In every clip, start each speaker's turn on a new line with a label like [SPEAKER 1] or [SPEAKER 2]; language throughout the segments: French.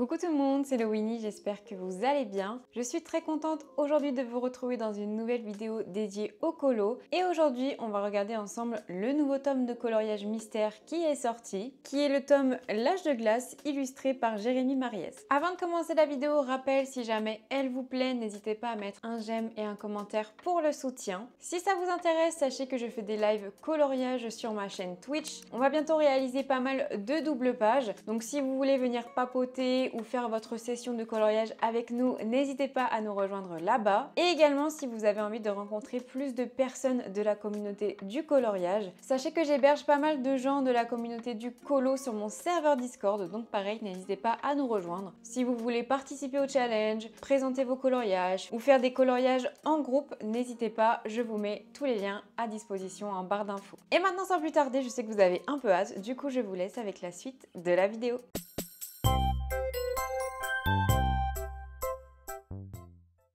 [SPEAKER 1] Coucou tout le monde, c'est le Winnie, j'espère que vous allez bien. Je suis très contente aujourd'hui de vous retrouver dans une nouvelle vidéo dédiée au colo. Et aujourd'hui, on va regarder ensemble le nouveau tome de coloriage mystère qui est sorti, qui est le tome L'âge de glace, illustré par Jérémy Mariès. Avant de commencer la vidéo, rappel, si jamais elle vous plaît, n'hésitez pas à mettre un j'aime et un commentaire pour le soutien. Si ça vous intéresse, sachez que je fais des lives coloriage sur ma chaîne Twitch. On va bientôt réaliser pas mal de double pages, donc si vous voulez venir papoter ou faire votre session de coloriage avec nous, n'hésitez pas à nous rejoindre là-bas. Et également, si vous avez envie de rencontrer plus de personnes de la communauté du coloriage, sachez que j'héberge pas mal de gens de la communauté du colo sur mon serveur Discord, donc pareil, n'hésitez pas à nous rejoindre. Si vous voulez participer au challenge, présenter vos coloriages ou faire des coloriages en groupe, n'hésitez pas, je vous mets tous les liens à disposition en barre d'infos. Et maintenant, sans plus tarder, je sais que vous avez un peu hâte, du coup je vous laisse avec la suite de la vidéo.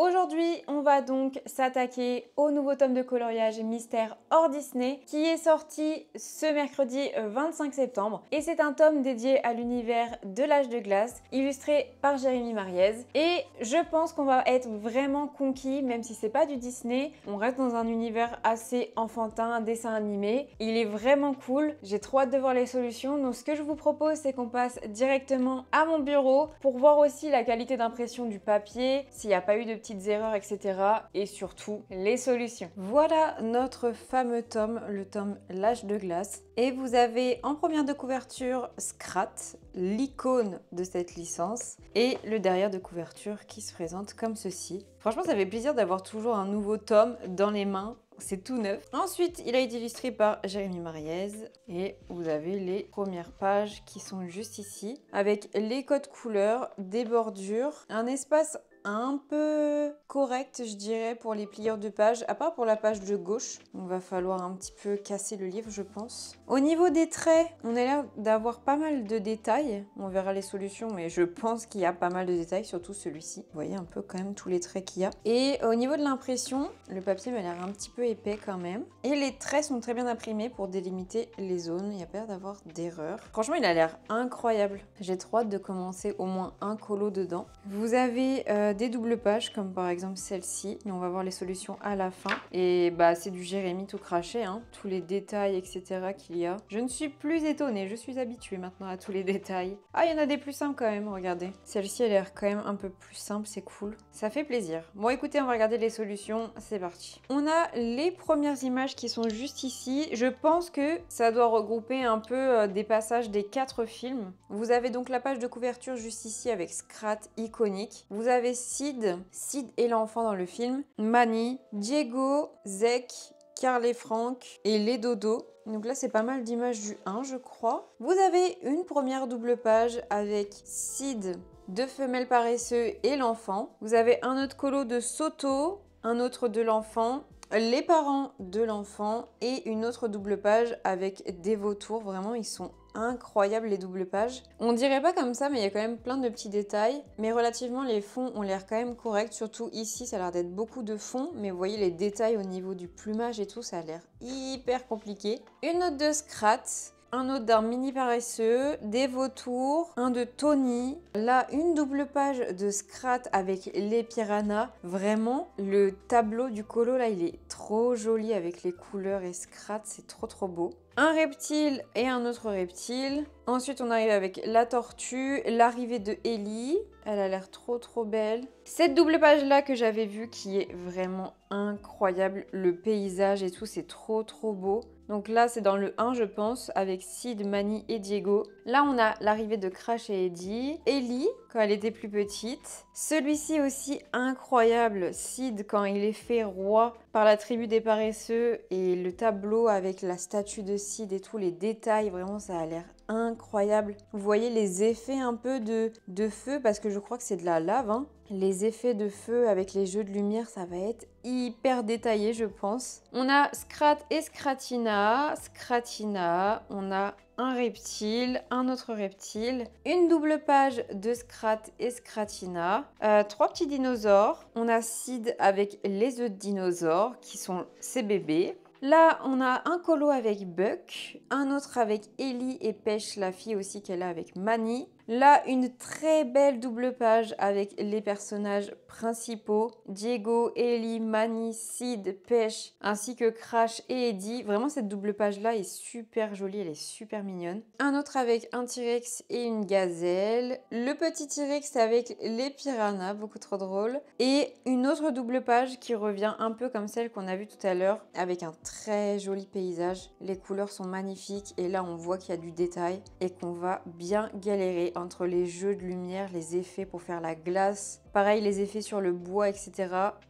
[SPEAKER 1] Aujourd'hui, on va donc s'attaquer au nouveau tome de coloriage Mystère hors Disney qui est sorti ce mercredi 25 euh, septembre et c'est un tome dédié à l'univers de l'âge de glace illustré par Jérémy Mariez et je pense qu'on va être vraiment conquis même si c'est pas du Disney, on reste dans un univers assez enfantin, dessin animé, il est vraiment cool, j'ai trop hâte de voir les solutions donc ce que je vous propose c'est qu'on passe directement à mon bureau pour voir aussi la qualité d'impression du papier, s'il n'y a pas eu de petits erreurs, etc. Et surtout, les solutions. Voilà notre fameux tome, le tome L'âge de glace. Et vous avez en première de couverture Scrat, l'icône de cette licence, et le derrière de couverture qui se présente comme ceci. Franchement, ça fait plaisir d'avoir toujours un nouveau tome dans les mains c'est tout neuf. Ensuite, il a été illustré par Jérémy Mariez et vous avez les premières pages qui sont juste ici avec les codes couleurs, des bordures, un espace un peu correct, je dirais, pour les plieurs de page, à part pour la page de gauche. On va falloir un petit peu casser le livre, je pense. Au niveau des traits, on a l'air d'avoir pas mal de détails. On verra les solutions, mais je pense qu'il y a pas mal de détails, surtout celui-ci. Vous voyez un peu quand même tous les traits qu'il y a. Et au niveau de l'impression, le papier m'a l'air un petit peu épais quand même. Et les traits sont très bien imprimés pour délimiter les zones. Il n'y a pas l'air d'avoir d'erreur. Franchement, il a l'air incroyable. J'ai trop hâte de commencer au moins un colo dedans. Vous avez... Euh, euh, des doubles pages, comme par exemple celle-ci. Et on va voir les solutions à la fin. Et bah, c'est du Jérémy tout craché, hein. tous les détails, etc. qu'il y a. Je ne suis plus étonnée, je suis habituée maintenant à tous les détails. Ah, il y en a des plus simples quand même, regardez. Celle-ci, elle a l'air quand même un peu plus simple, c'est cool. Ça fait plaisir. Bon, écoutez, on va regarder les solutions. C'est parti. On a les premières images qui sont juste ici. Je pense que ça doit regrouper un peu euh, des passages des quatre films. Vous avez donc la page de couverture juste ici avec Scrat iconique. Vous avez Sid, Sid et l'enfant dans le film, Manny, Diego, Zek, Carl et Franck et les dodos. Donc là, c'est pas mal d'images du 1, je crois. Vous avez une première double page avec Sid, deux femelles paresseux et l'enfant. Vous avez un autre colo de Soto, un autre de l'enfant les parents de l'enfant et une autre double page avec des vautours. Vraiment, ils sont incroyables les doubles pages. On dirait pas comme ça, mais il y a quand même plein de petits détails. Mais relativement, les fonds ont l'air quand même corrects. Surtout ici, ça a l'air d'être beaucoup de fonds. Mais vous voyez les détails au niveau du plumage et tout, ça a l'air hyper compliqué. Une note de Scrat un autre d'un mini paresseux, des vautours, un de Tony. Là, une double page de Scrat avec les piranhas. Vraiment, le tableau du colo, là, il est trop joli avec les couleurs et Scrat, c'est trop trop beau un reptile et un autre reptile. Ensuite, on arrive avec la tortue, l'arrivée de Ellie. Elle a l'air trop trop belle. Cette double page là que j'avais vue qui est vraiment incroyable. Le paysage et tout, c'est trop trop beau. Donc là, c'est dans le 1, je pense, avec Sid, Manny et Diego. Là, on a l'arrivée de Crash et Eddie. Ellie, quand elle était plus petite. Celui-ci aussi incroyable, Sid quand il est fait roi par la tribu des paresseux et le tableau avec la statue de Sid et tous les détails, vraiment ça a l'air incroyable. Vous voyez les effets un peu de, de feu parce que je crois que c'est de la lave. Hein. Les effets de feu avec les jeux de lumière, ça va être hyper détaillé je pense. On a Scrat et Scratina, Scratina, on a un reptile, un autre reptile, une double page de Scrat et Scratina, euh, trois petits dinosaures, on a Sid avec les œufs de dinosaures qui sont ses bébés, Là, on a un colo avec Buck, un autre avec Ellie et Pêche, la fille aussi qu'elle a avec Manny, Là, une très belle double page avec les personnages principaux, Diego, Ellie, Manny, Sid, Pêche, ainsi que Crash et Eddie. Vraiment, cette double page-là est super jolie, elle est super mignonne. Un autre avec un T-Rex et une gazelle. Le petit T-Rex avec les piranhas, beaucoup trop drôle. Et une autre double page qui revient un peu comme celle qu'on a vue tout à l'heure, avec un très joli paysage. Les couleurs sont magnifiques et là, on voit qu'il y a du détail et qu'on va bien galérer entre les jeux de lumière, les effets pour faire la glace, pareil les effets sur le bois, etc.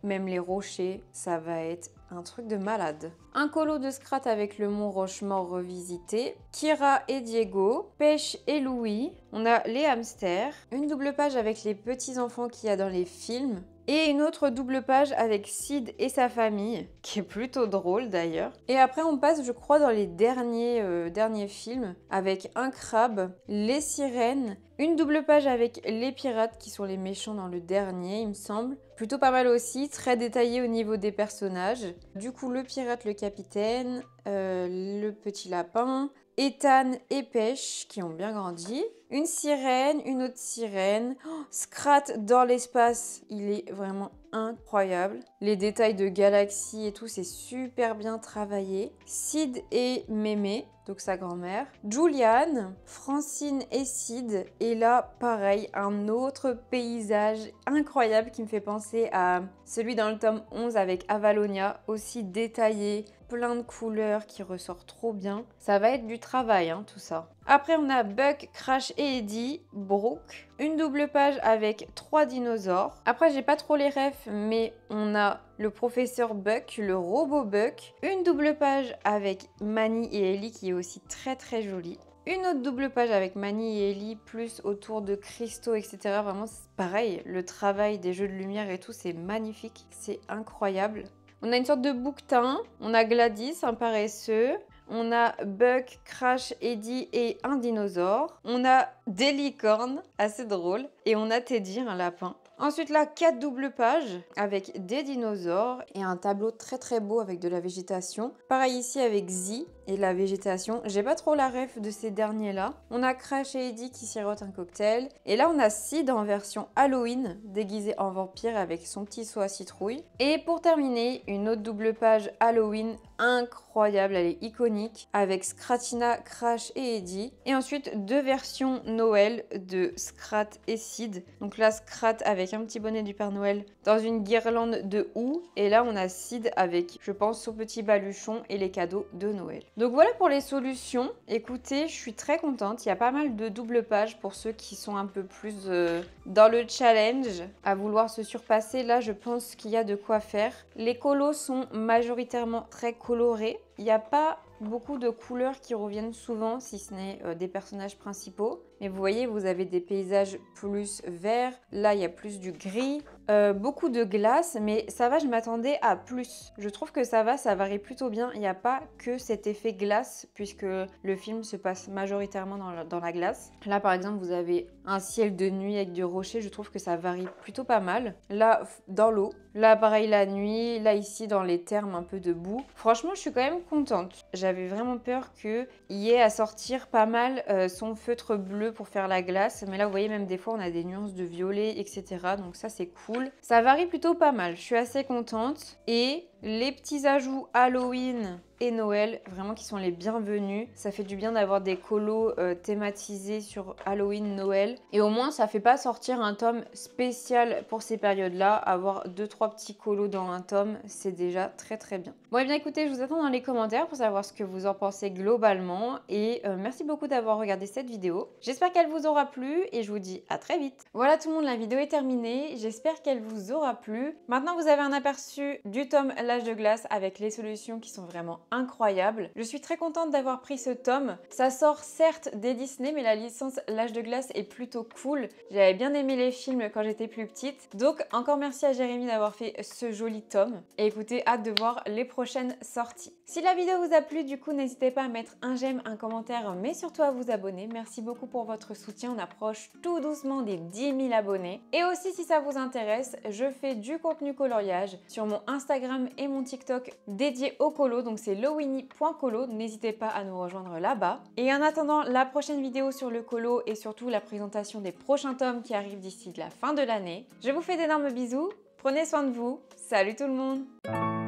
[SPEAKER 1] Même les rochers, ça va être un truc de malade. Un colo de Scrat avec le mont Rochemort revisité, Kira et Diego, Pêche et Louis, on a les hamsters, une double page avec les petits enfants qu'il y a dans les films, et une autre double page avec Sid et sa famille, qui est plutôt drôle d'ailleurs. Et après on passe je crois dans les derniers, euh, derniers films avec un crabe, les sirènes, une double page avec les pirates qui sont les méchants dans le dernier il me semble. Plutôt pas mal aussi, très détaillé au niveau des personnages. Du coup le pirate, le capitaine, euh, le petit lapin, Ethan et Pêche qui ont bien grandi. Une sirène, une autre sirène. Oh, Scrat dans l'espace, il est vraiment incroyable. Les détails de galaxies et tout, c'est super bien travaillé. Sid et Mémé, donc sa grand-mère. Julianne, Francine et Sid. Et là, pareil, un autre paysage incroyable qui me fait penser à celui dans le tome 11 avec Avalonia, aussi détaillé, plein de couleurs qui ressort trop bien. Ça va être du travail, hein, tout ça. Après, on a Buck, Crash et Eddie, Brooke. Une double page avec trois dinosaures. Après, j'ai pas trop les refs, mais on a le professeur Buck, le robot Buck. Une double page avec Manny et Ellie qui est aussi très très jolie une autre double page avec Manny et Ellie, plus autour de cristaux, etc. Vraiment, pareil, le travail des jeux de lumière et tout, c'est magnifique, c'est incroyable. On a une sorte de bouquetin. On a Gladys, un paresseux. On a Buck, Crash, Eddie et un dinosaure. On a des licornes, assez drôle. Et on a Teddy, un lapin. Ensuite là, quatre doubles pages avec des dinosaures et un tableau très très beau avec de la végétation. Pareil ici avec Z, et la végétation. J'ai pas trop la ref de ces derniers-là. On a Crash et Eddie qui sirotent un cocktail. Et là, on a Sid en version Halloween, déguisé en vampire avec son petit seau à citrouille. Et pour terminer, une autre double page Halloween incroyable, elle est iconique, avec Scratina, Crash et Eddie. Et ensuite, deux versions Noël de Scrat et Sid. Donc là, Scrat avec un petit bonnet du Père Noël dans une guirlande de houx. Et là, on a Sid avec, je pense, son petit baluchon et les cadeaux de Noël. Donc voilà pour les solutions. Écoutez, je suis très contente. Il y a pas mal de double pages pour ceux qui sont un peu plus euh, dans le challenge, à vouloir se surpasser. Là, je pense qu'il y a de quoi faire. Les colos sont majoritairement très colorés. Il n'y a pas beaucoup de couleurs qui reviennent souvent, si ce n'est euh, des personnages principaux. Mais vous voyez, vous avez des paysages plus verts. Là, il y a plus du gris. Euh, beaucoup de glace, mais ça va, je m'attendais à plus. Je trouve que ça va, ça varie plutôt bien. Il n'y a pas que cet effet glace, puisque le film se passe majoritairement dans la, glace. Là, par exemple, vous avez un ciel de nuit avec du rocher. Je trouve que ça varie plutôt pas mal. Là, dans l'eau. Là, pareil, la nuit. Là, ici, dans les termes un peu de boue. Franchement, je suis quand même contente. J'avais vraiment peur qu'il y ait à sortir pas mal euh, son feutre bleu pour faire la glace. Mais là, vous voyez, même des fois, on a des nuances de violet, etc. Donc ça, c'est cool. Ça varie plutôt pas mal, je suis assez contente. Et les petits ajouts Halloween et Noël, vraiment qui sont les bienvenus. Ça fait du bien d'avoir des colos euh, thématisés sur Halloween, Noël. Et au moins, ça fait pas sortir un tome spécial pour ces périodes-là. Avoir deux, trois petits colos dans un tome, c'est déjà très très bien. Bon, et eh bien écoutez, je vous attends dans les commentaires pour savoir ce que vous en pensez globalement. Et euh, merci beaucoup d'avoir regardé cette vidéo. J'espère qu'elle vous aura plu et je vous dis à très vite. Voilà tout le monde, la vidéo est terminée. J'espère qu'elle vous aura plu. Maintenant, vous avez un aperçu du tome L'âge de glace avec les solutions qui sont vraiment incroyable. Je suis très contente d'avoir pris ce tome. Ça sort certes des Disney, mais la licence L'âge de glace est plutôt cool. J'avais bien aimé les films quand j'étais plus petite. Donc encore merci à Jérémy d'avoir fait ce joli tome. Et écoutez, hâte de voir les prochaines sorties. Si la vidéo vous a plu, du coup, n'hésitez pas à mettre un j'aime, un commentaire, mais surtout à vous abonner. Merci beaucoup pour votre soutien. On approche tout doucement des 10 000 abonnés. Et aussi, si ça vous intéresse, je fais du contenu coloriage sur mon Instagram et mon TikTok dédié au colo. Donc c'est lowini.colo. N'hésitez pas à nous rejoindre là-bas. Et en attendant la prochaine vidéo sur le colo et surtout la présentation des prochains tomes qui arrivent d'ici la fin de l'année, je vous fais d'énormes bisous, prenez soin de vous, salut tout le monde